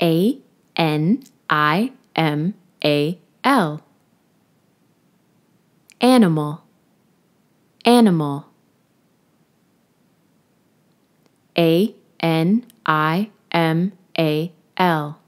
A N I M A L. Animal, animal. A N I M A L.